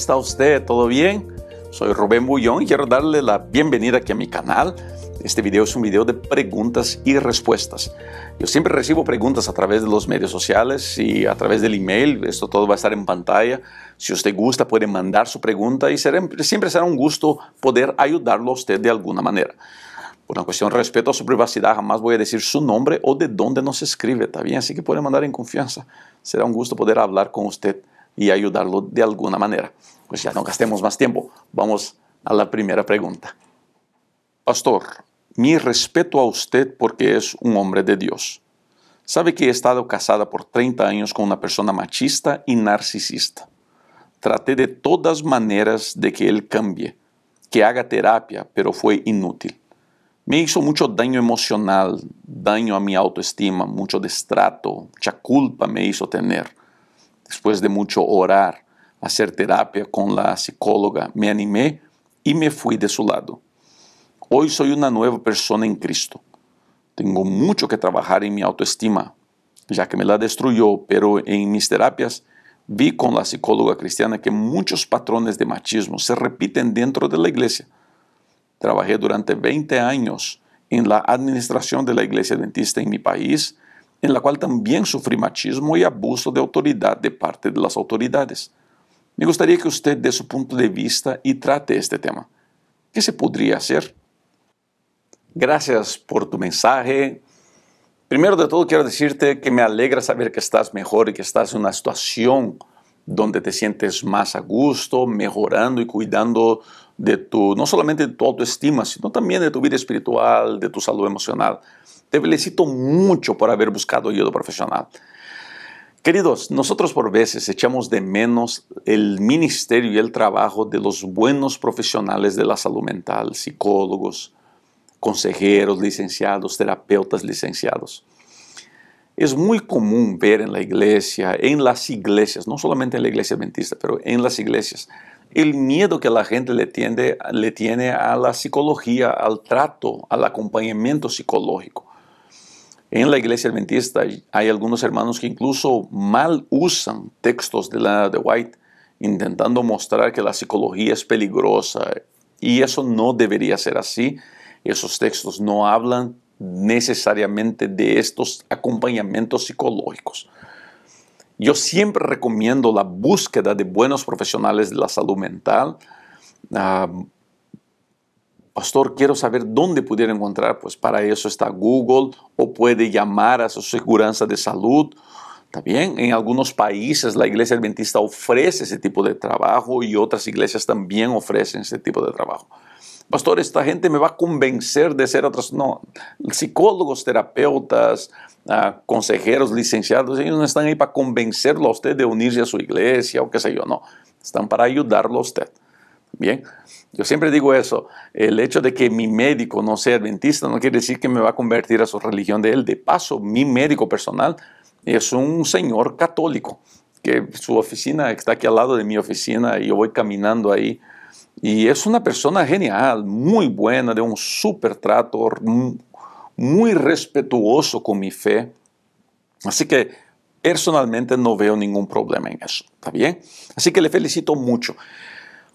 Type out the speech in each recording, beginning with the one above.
está usted? ¿Todo bien? Soy Rubén Bullón y quiero darle la bienvenida aquí a mi canal. Este video es un video de preguntas y respuestas. Yo siempre recibo preguntas a través de los medios sociales y a través del email. Esto todo va a estar en pantalla. Si usted gusta, puede mandar su pregunta y siempre será un gusto poder ayudarlo a usted de alguna manera. Por una cuestión de respeto a su privacidad, jamás voy a decir su nombre o de dónde nos escribe, ¿está bien? Así que puede mandar en confianza. Será un gusto poder hablar con usted y ayudarlo de alguna manera. Pues ya no gastemos más tiempo. Vamos a la primera pregunta. Pastor, mi respeto a usted porque es un hombre de Dios. Sabe que he estado casada por 30 años con una persona machista y narcisista. Traté de todas maneras de que él cambie, que haga terapia, pero fue inútil. Me hizo mucho daño emocional, daño a mi autoestima, mucho destrato, mucha culpa me hizo tener después de mucho orar, hacer terapia con la psicóloga, me animé y me fui de su lado. Hoy soy una nueva persona en Cristo. Tengo mucho que trabajar en mi autoestima, ya que me la destruyó, pero en mis terapias vi con la psicóloga cristiana que muchos patrones de machismo se repiten dentro de la iglesia. Trabajé durante 20 años en la administración de la iglesia dentista en mi país en la cual también sufrí machismo y abuso de autoridad de parte de las autoridades. Me gustaría que usted dé su punto de vista y trate este tema. ¿Qué se podría hacer? Gracias por tu mensaje. Primero de todo, quiero decirte que me alegra saber que estás mejor y que estás en una situación donde te sientes más a gusto, mejorando y cuidando de tu, no solamente de tu autoestima, sino también de tu vida espiritual, de tu salud emocional. Te felicito mucho por haber buscado ayuda profesional. Queridos, nosotros por veces echamos de menos el ministerio y el trabajo de los buenos profesionales de la salud mental, psicólogos, consejeros, licenciados, terapeutas licenciados. Es muy común ver en la iglesia, en las iglesias, no solamente en la iglesia adventista, pero en las iglesias, el miedo que la gente le, tiende, le tiene a la psicología, al trato, al acompañamiento psicológico. En la iglesia adventista hay algunos hermanos que incluso mal usan textos de la de White, intentando mostrar que la psicología es peligrosa. Y eso no debería ser así. Esos textos no hablan necesariamente de estos acompañamientos psicológicos. Yo siempre recomiendo la búsqueda de buenos profesionales de la salud mental. Ah, Pastor, quiero saber dónde pudiera encontrar. Pues para eso está Google o puede llamar a su seguridad de salud. También en algunos países la iglesia adventista ofrece ese tipo de trabajo y otras iglesias también ofrecen ese tipo de trabajo. Pastor, esta gente me va a convencer de ser otras. No, psicólogos, terapeutas, ah, consejeros, licenciados, ellos no están ahí para convencerlo a usted de unirse a su iglesia o qué sé yo, no. Están para ayudarlo a usted. Bien, yo siempre digo eso, el hecho de que mi médico no sea adventista no quiere decir que me va a convertir a su religión de él. De paso, mi médico personal es un señor católico, que su oficina está aquí al lado de mi oficina y yo voy caminando ahí. Y es una persona genial, muy buena, de un super trato, muy respetuoso con mi fe. Así que personalmente no veo ningún problema en eso, ¿está bien? Así que le felicito mucho.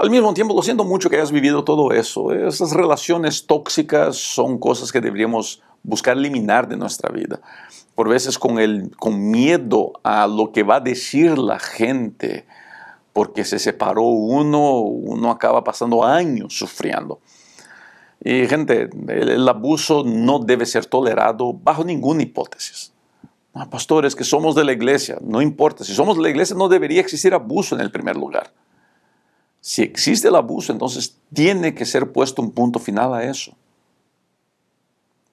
Al mismo tiempo, lo siento mucho que hayas vivido todo eso. Esas relaciones tóxicas son cosas que deberíamos buscar eliminar de nuestra vida. Por veces con, con miedo a lo que va a decir la gente, porque se separó uno, uno acaba pasando años sufriendo. Y gente, el, abuso no debe ser tolerado bajo ninguna hipótesis. Pastores que somos de la iglesia, no importa, si somos de la iglesia no debería existir abuso en el primer lugar. Si existe el abuso, entonces tiene que ser puesto un punto final a eso.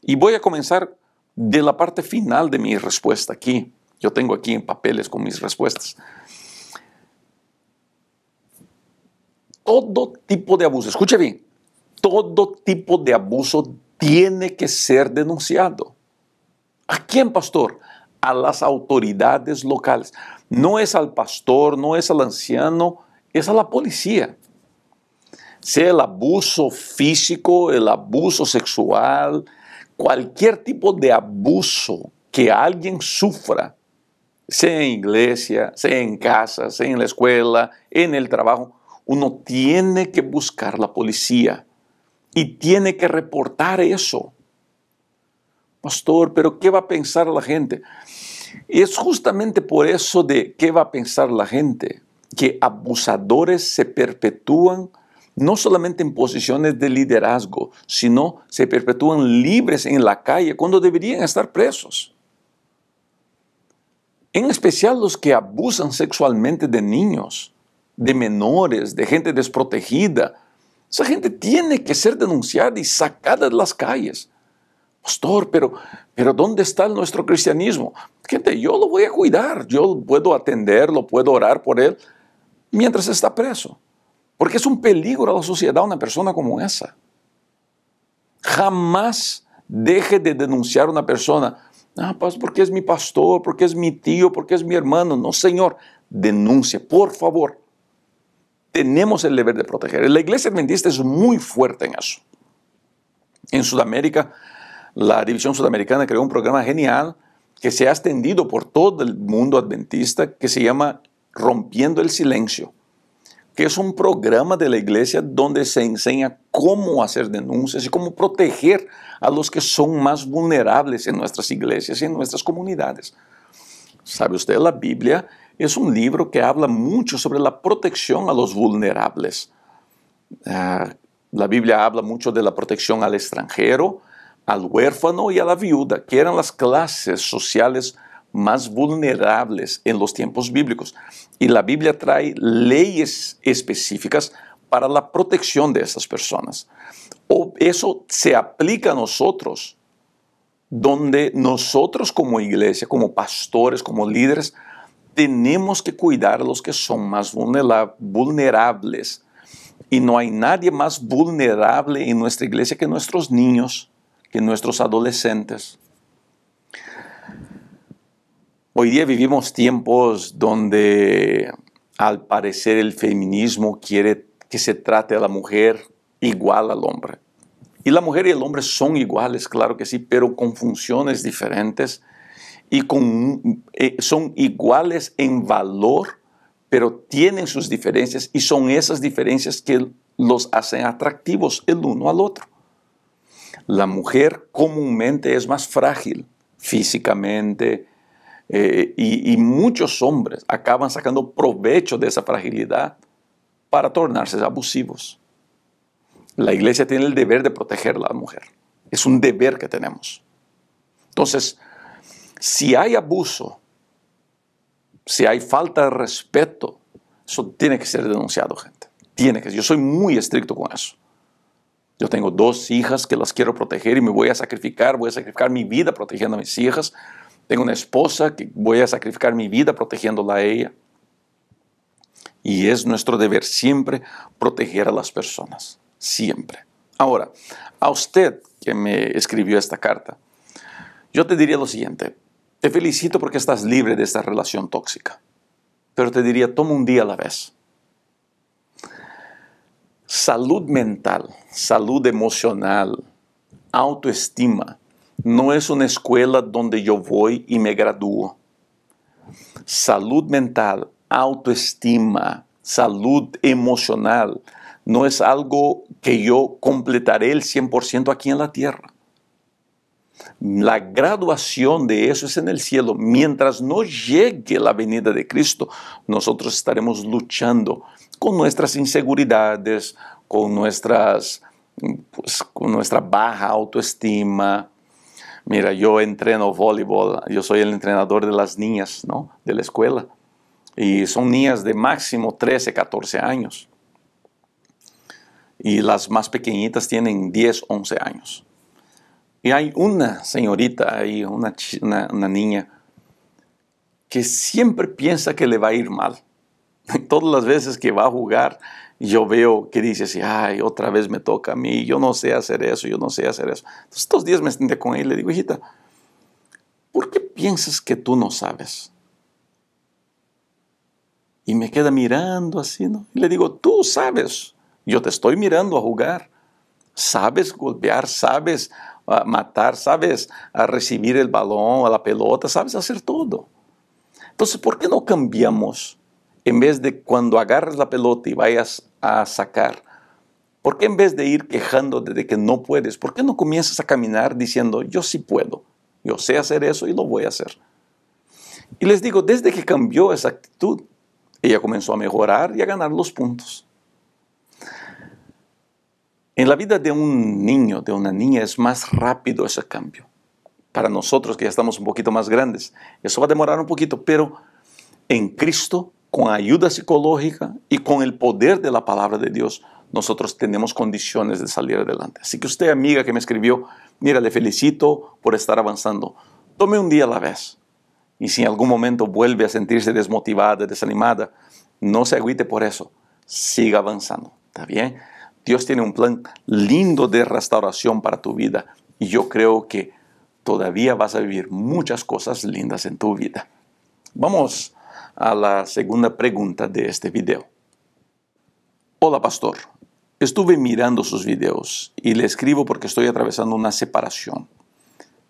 Y voy a comenzar de la parte final de mi respuesta aquí. Yo tengo aquí en papeles con mis respuestas. Todo tipo de abuso, escuche bien, todo tipo de abuso tiene que ser denunciado. ¿A quién, pastor? A las autoridades locales. No es al pastor, no es al anciano, es a la policía. Sea el abuso físico, el abuso sexual, cualquier tipo de abuso que alguien sufra, sea en iglesia, sea en casa, sea en la escuela, en el trabajo, uno tiene que buscar la policía y tiene que reportar eso. Pastor, pero ¿qué va a pensar la gente? Y es justamente por eso de qué va a pensar la gente que abusadores se perpetúan no solamente en posiciones de liderazgo, sino se perpetúan libres en la calle cuando deberían estar presos. En especial los que abusan sexualmente de niños, de menores, de gente desprotegida. Esa gente tiene que ser denunciada y sacada de las calles. Pastor, pero, pero ¿dónde está nuestro cristianismo? Gente, yo lo voy a cuidar, yo puedo atender, lo puedo orar por él, mientras está preso. Porque es un peligro a la sociedad una persona como esa. Jamás deje de denunciar a una persona. Ah, pues, porque es mi pastor, porque es mi tío, porque es mi hermano. No, Señor, denuncie, por favor. Tenemos el deber de proteger. La iglesia adventista es muy fuerte en eso. En Sudamérica, la división sudamericana creó un programa genial que se ha extendido por todo el mundo adventista que se llama Rompiendo el Silencio, que es un programa de la iglesia donde se enseña cómo hacer denuncias y cómo proteger a los que son más vulnerables en nuestras iglesias y en nuestras comunidades. Sabe usted, la Biblia es un libro que habla mucho sobre la protección a los vulnerables. Ah, la Biblia habla mucho de la protección al extranjero, al huérfano y a la viuda, que eran las clases sociales más vulnerables en los tiempos bíblicos. Y la Biblia trae leyes específicas para la protección de estas personas. O eso se aplica a nosotros, donde nosotros como iglesia, como pastores, como líderes, tenemos que cuidar a los que son más vulnerables. Y no hay nadie más vulnerable en nuestra iglesia que nuestros niños, que nuestros adolescentes, Hoy día vivimos tiempos donde al parecer el feminismo quiere que se trate a la mujer igual al hombre. Y la mujer y el hombre son iguales, claro que sí, pero con funciones diferentes y con, eh, son iguales en valor, pero tienen sus diferencias y son esas diferencias que los hacen atractivos el uno al otro. La mujer comúnmente es más frágil físicamente, eh, y, muchos hombres acaban sacando provecho de esa fragilidad para tornarse abusivos. La iglesia tiene el deber de proteger a la mujer. Es un deber que tenemos. Entonces, si hay abuso, si hay falta de respeto, eso tiene que ser denunciado, gente. Tiene que Yo soy muy estricto con eso. Yo tengo dos hijas que las quiero proteger y me voy a sacrificar, voy a sacrificar mi vida protegiendo a mis hijas. Tengo una esposa que voy a sacrificar mi vida protegiéndola a ella. Y es nuestro deber siempre proteger a las personas, siempre. Ahora, a usted que me escribió esta carta, yo te diría lo siguiente, te felicito porque estás libre de esta relación tóxica, pero te diría, toma un día a la vez. Salud mental, salud emocional, autoestima, no es una escuela donde yo voy y me gradúo. Salud mental, autoestima, salud emocional, no es algo que yo completaré el 100% aquí en la tierra. La graduación de eso es en el cielo. Mientras no llegue la venida de Cristo, nosotros estaremos luchando con nuestras inseguridades, con, nuestras, pues, con nuestra baja autoestima, Mira, yo entreno voleibol, yo soy el entrenador de las niñas, ¿no? De la escuela. Y son niñas de máximo 13, 14 años. Y las más pequeñitas tienen 10, 11 años. Y hay una señorita ahí, una, una, una niña, que siempre piensa que le va a ir mal. Todas las veces que va a jugar, yo veo que dice así, ay, otra vez me toca a mí, yo no sé hacer eso, yo no sé hacer eso. Entonces, estos días me senté con él y le digo, hijita, ¿por qué piensas que tú no sabes? Y me queda mirando así, ¿no? Y le digo, tú sabes, yo te estoy mirando a jugar. Sabes golpear, sabes ah, matar, sabes a ah, recibir el balón, a la pelota, sabes hacer todo. Entonces, ¿por qué no cambiamos? En vez de cuando agarras la pelota y vayas a sacar? ¿Por qué en vez de ir quejándote de que no puedes, por qué no comienzas a caminar diciendo, yo sí puedo, yo sé hacer eso y lo voy a hacer? Y les digo, desde que cambió esa actitud, ella comenzó a mejorar y a ganar los puntos. En la vida de un niño, de una niña, es más rápido ese cambio. Para nosotros que ya estamos un poquito más grandes, eso va a demorar un poquito, pero en Cristo con ayuda psicológica y con el poder de la palabra de Dios, nosotros tenemos condiciones de salir adelante. Así que usted, amiga que me escribió, mira, le felicito por estar avanzando. Tome un día a la vez. Y si en algún momento vuelve a sentirse desmotivada, desanimada, no se agüite por eso. Siga avanzando. ¿Está bien? Dios tiene un plan lindo de restauración para tu vida. Y yo creo que todavía vas a vivir muchas cosas lindas en tu vida. Vamos a la segunda pregunta de este video. Hola pastor, estuve mirando sus videos y le escribo porque estoy atravesando una separación.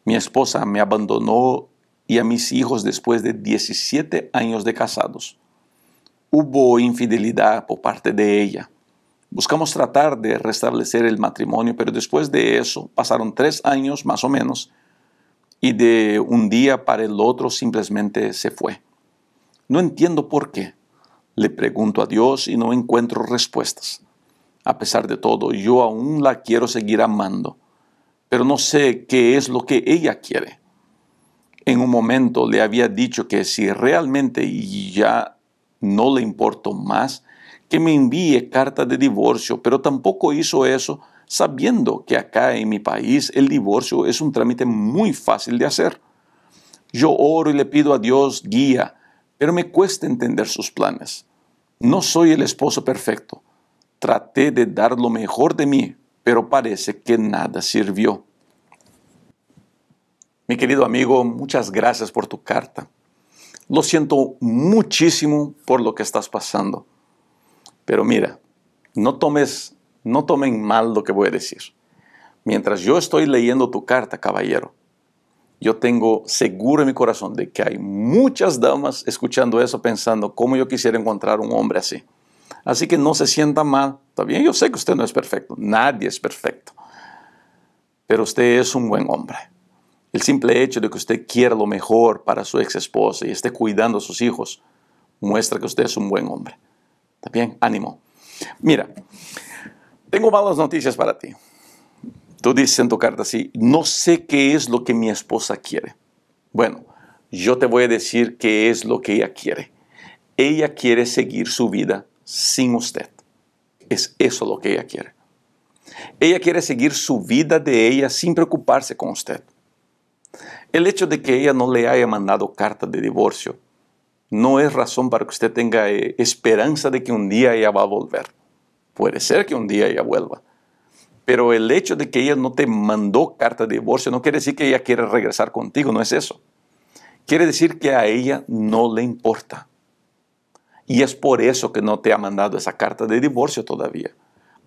Mi esposa me abandonó y a mis hijos después de 17 años de casados. Hubo infidelidad por parte de ella. Buscamos tratar de restablecer el matrimonio, pero después de eso pasaron tres años más o menos y de un día para el otro simplemente se fue. No entiendo por qué. Le pregunto a Dios y no encuentro respuestas. A pesar de todo, yo aún la quiero seguir amando, pero no sé qué es lo que ella quiere. En un momento le había dicho que si realmente ya no le importo más, que me envíe carta de divorcio, pero tampoco hizo eso sabiendo que acá en mi país el divorcio es un trámite muy fácil de hacer. Yo oro y le pido a Dios guía pero me cuesta entender sus planes. No soy el esposo perfecto. Traté de dar lo mejor de mí, pero parece que nada sirvió. Mi querido amigo, muchas gracias por tu carta. Lo siento muchísimo por lo que estás pasando. Pero mira, no tomes, no tomen mal lo que voy a decir. Mientras yo estoy leyendo tu carta, caballero, yo tengo seguro en mi corazón de que hay muchas damas escuchando eso pensando cómo yo quisiera encontrar un hombre así. Así que no se sienta mal. Está yo sé que usted no es perfecto. Nadie es perfecto. Pero usted es un buen hombre. El simple hecho de que usted quiera lo mejor para su ex esposa y esté cuidando a sus hijos muestra que usted es un buen hombre. También Ánimo. Mira, tengo malas noticias para ti. Tú dices en tu carta así, no sé qué es lo que mi esposa quiere. Bueno, yo te voy a decir qué es lo que ella quiere. Ella quiere seguir su vida sin usted. Es eso lo que ella quiere. Ella quiere seguir su vida de ella sin preocuparse con usted. El hecho de que ella no le haya mandado carta de divorcio no es razón para que usted tenga eh, esperanza de que un día ella va a volver. Puede ser que un día ella vuelva, pero el hecho de que ella no te mandó carta de divorcio no quiere decir que ella quiere regresar contigo, no es eso. Quiere decir que a ella no le importa. Y es por eso que no te ha mandado esa carta de divorcio todavía.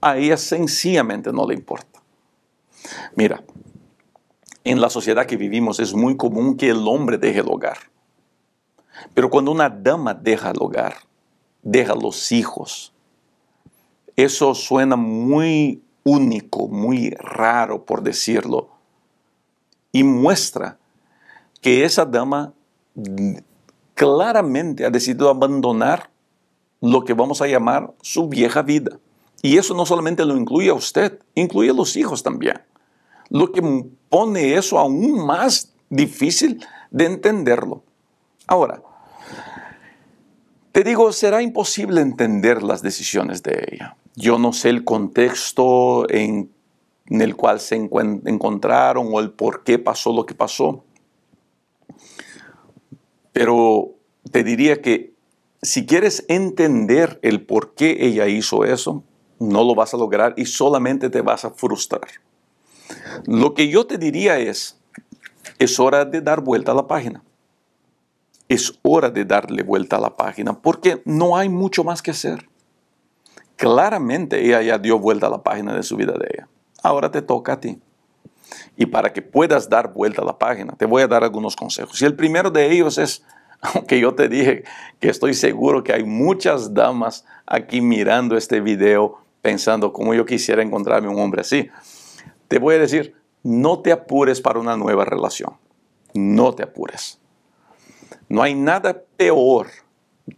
A ella sencillamente no le importa. Mira, en la sociedad que vivimos es muy común que el hombre deje el hogar. Pero cuando una dama deja el hogar, deja los hijos, eso suena muy único, muy raro, por decirlo. Y muestra que esa dama claramente ha decidido abandonar lo que vamos a llamar su vieja vida. Y eso no solamente lo incluye a usted, incluye a los hijos también. Lo que pone eso aún más difícil de entenderlo. Ahora, te digo, será imposible entender las decisiones de ella. Yo no sé el contexto en, el cual se encontraron o el por qué pasó lo que pasó. Pero te diría que si quieres entender el por qué ella hizo eso, no lo vas a lograr y solamente te vas a frustrar. Lo que yo te diría es, es hora de dar vuelta a la página. Es hora de darle vuelta a la página porque no hay mucho más que hacer claramente ella ya dio vuelta a la página de su vida de ella. Ahora te toca a ti. Y para que puedas dar vuelta a la página, te voy a dar algunos consejos. Y el primero de ellos es, aunque yo te dije que estoy seguro que hay muchas damas aquí mirando este video pensando cómo yo quisiera encontrarme un hombre así, te voy a decir, no te apures para una nueva relación. No te apures. No hay nada peor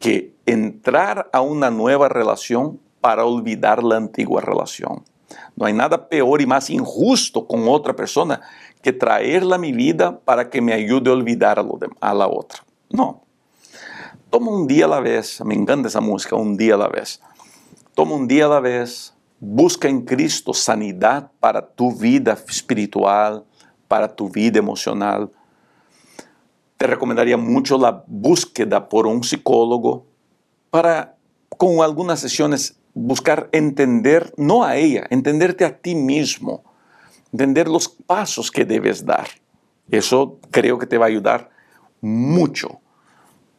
que entrar a una nueva relación para olvidar la antigua relación. No hay nada peor y más injusto con otra persona que traerla a mi vida para que me ayude a olvidar a, a la otra. No. Toma un día a la vez, me encanta esa música, un día a la vez. Toma un día a la vez, busca en Cristo sanidad para tu vida espiritual, para tu vida emocional. Te recomendaría mucho la búsqueda por un psicólogo para con algunas sesiones buscar entender, no a ella, entenderte a ti mismo, entender los pasos que debes dar. Eso creo que te va a ayudar mucho.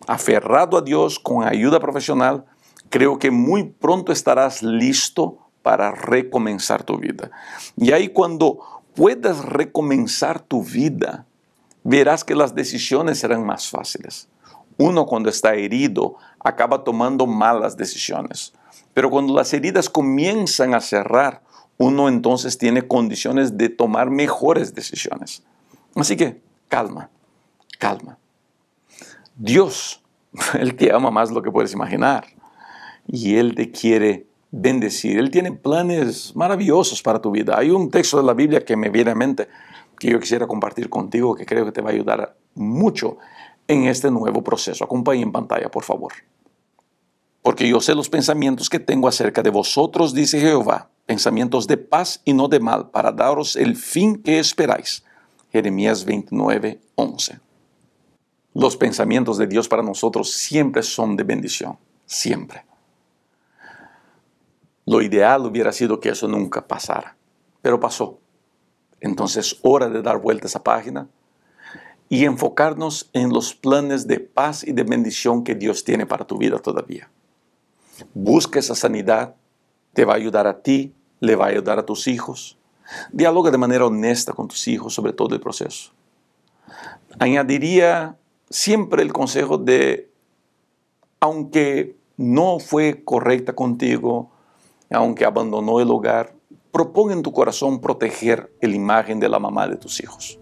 Aferrado a Dios con ayuda profesional, creo que muy pronto estarás listo para recomenzar tu vida. Y ahí cuando puedas recomenzar tu vida, verás que las decisiones serán más fáciles. Uno cuando está herido acaba tomando malas decisiones. Pero cuando las heridas comienzan a cerrar, uno entonces tiene condiciones de tomar mejores decisiones. Así que calma, calma. Dios, Él te ama más lo que puedes imaginar y Él te quiere bendecir. Él tiene planes maravillosos para tu vida. Hay un texto de la Biblia que me viene a mente que yo quisiera compartir contigo que creo que te va a ayudar mucho en este nuevo proceso. Acompáñame en pantalla, por favor porque yo sé los pensamientos que tengo acerca de vosotros, dice Jehová, pensamientos de paz y no de mal, para daros el fin que esperáis. Jeremías 29, 11. Los pensamientos de Dios para nosotros siempre son de bendición, siempre. Lo ideal hubiera sido que eso nunca pasara, pero pasó. Entonces, hora de dar vuelta a esa página y enfocarnos en los planes de paz y de bendición que Dios tiene para tu vida todavía. Busca esa sanidad, te va a ayudar a ti, le va a ayudar a tus hijos. Dialoga de manera honesta con tus hijos sobre todo el proceso. Añadiría siempre el consejo de, aunque no fue correcta contigo, aunque abandonó el hogar, proponga en tu corazón proteger la imagen de la mamá de tus hijos.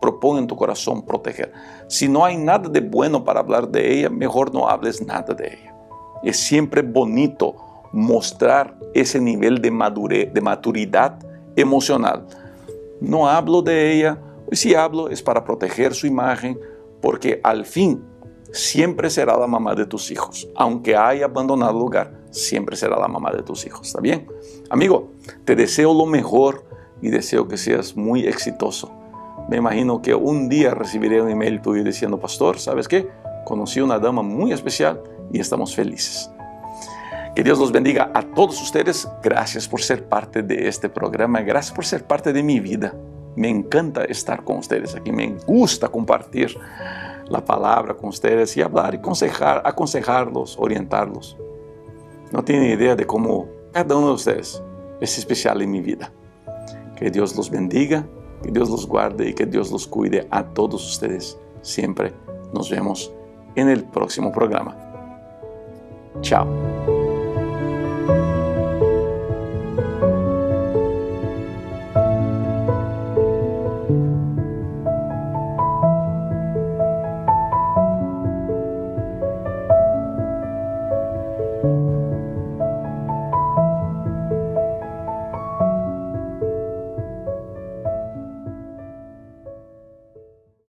Proponga en tu corazón proteger. Si no hay nada de bueno para hablar de ella, mejor no hables nada de ella. Es siempre bonito mostrar ese nivel de, madurez, de maturidad emocional. No hablo de ella, pues si hablo es para proteger su imagen, porque al fin siempre será la mamá de tus hijos. Aunque haya abandonado el hogar, siempre será la mamá de tus hijos. ¿Está bien? Amigo, te deseo lo mejor y deseo que seas muy exitoso. Me imagino que un día recibiré un email tuyo diciendo, pastor, ¿sabes qué? Conocí una dama muy especial y estamos felices. Que Dios los bendiga a todos ustedes. Gracias por ser parte de este programa. Gracias por ser parte de mi vida. Me encanta estar con ustedes aquí. Me gusta compartir la palabra con ustedes y hablar y aconsejar, aconsejarlos, orientarlos. No tienen idea de cómo cada uno de ustedes es especial en mi vida. Que Dios los bendiga, que Dios los guarde y que Dios los cuide a todos ustedes siempre. Nos vemos en el próximo programa. Tchau!